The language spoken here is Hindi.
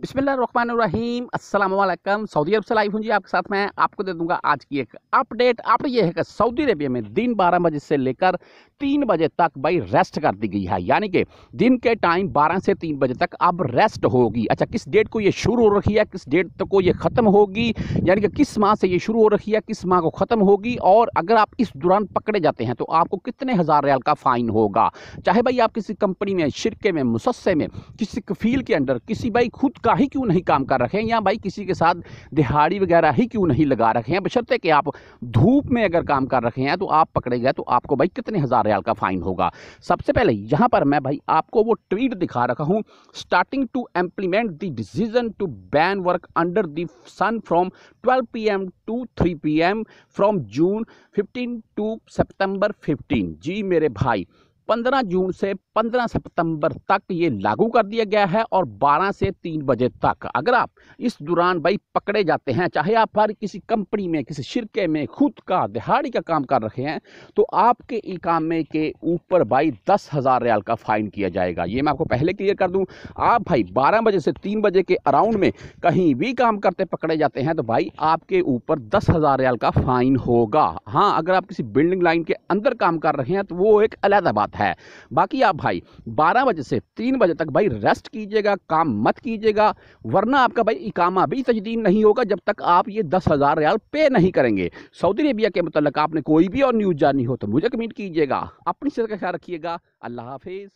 बिसमीम असल सऊदी अरब से लाइव हूँ जी आपके साथ मैं आपको दे दूंगा आज की एक अपडेट अपडेट ये है कि सऊदी अरबिया में दिन 12 बजे से लेकर 3 बजे तक भाई रेस्ट कर दी गई है यानी कि दिन के टाइम 12 से 3 बजे तक अब रेस्ट होगी अच्छा किस डेट को ये शुरू हो रखी है किस डेट तक को ये ख़त्म होगी यानी कि किस माह से ये शुरू हो रखी है किस माह को ख़त्म होगी और अगर आप इस दौरान पकड़े जाते हैं तो आपको कितने हज़ार रियाल का फ़ाइन होगा चाहे भाई आप किसी कंपनी में शिरके में मुसस्से में किसी कफील के अंडर किसी भाई खुद का ही क्यों नहीं काम कर रखे हैं या भाई किसी के साथ दिहाड़ी वगैरह ही क्यों नहीं लगा रखे हैं बशर्ते कि आप धूप में अगर काम कर रखे हैं तो आप पकड़े गए तो आपको भाई कितने हज़ार रियाल का फ़ाइन होगा सबसे पहले यहाँ पर मैं भाई आपको वो ट्वीट दिखा रखा हूँ starting to implement the decision to ban work under the sun from P M to P M from June fifteen to September fifteen जी मेरे भाई 15 जून से 15 सितंबर तक ये लागू कर दिया गया है और 12 से 3 बजे तक अगर आप इस दौरान भाई पकड़े जाते हैं चाहे आप हर किसी कंपनी में किसी शिरके में खुद का दिहाड़ी का काम कर रहे हैं तो आपके इकामे के ऊपर भाई दस हज़ार रियाल का फ़ाइन किया जाएगा ये मैं आपको पहले क्लियर कर दूँ आप भाई बारह बजे से तीन बजे के अराउंड में कहीं भी काम करते पकड़े जाते हैं तो भाई आपके ऊपर दस हज़ार रियाल का फ़ाइन होगा हाँ अगर आप किसी बिल्डिंग लाइन के अंदर काम कर रहे हैं तो वो एक अलहदाबाद बात है बाकी आप भाई 12 बजे से 3 बजे तक भाई रेस्ट कीजिएगा काम मत कीजिएगा वरना आपका भाई इकामा भी तजदीन नहीं होगा जब तक आप ये दस हज़ार रियाल पे नहीं करेंगे सऊदी अरेबिया के मतलब आपने कोई भी और न्यूज़ जानी हो तो मुझे कमेंट कीजिएगा अपनी सेहत का ख्याल रखिएगा अल्लाह हाफिज़